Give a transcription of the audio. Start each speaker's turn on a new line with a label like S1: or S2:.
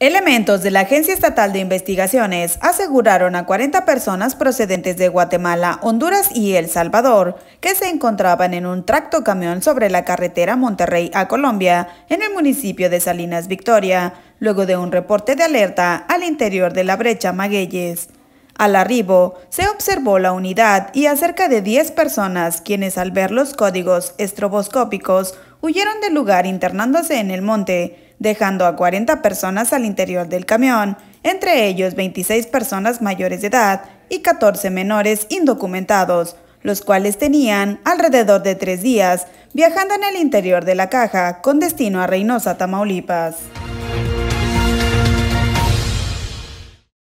S1: Elementos de la Agencia Estatal de Investigaciones aseguraron a 40 personas procedentes de Guatemala, Honduras y El Salvador que se encontraban en un tracto camión sobre la carretera Monterrey a Colombia, en el municipio de Salinas Victoria, luego de un reporte de alerta al interior de la brecha Magueyes. Al arribo, se observó la unidad y a cerca de 10 personas quienes al ver los códigos estroboscópicos huyeron del lugar internándose en el monte, dejando a 40 personas al interior del camión, entre ellos 26 personas mayores de edad y 14 menores indocumentados, los cuales tenían alrededor de tres días viajando en el interior de la caja con destino a Reynosa, Tamaulipas.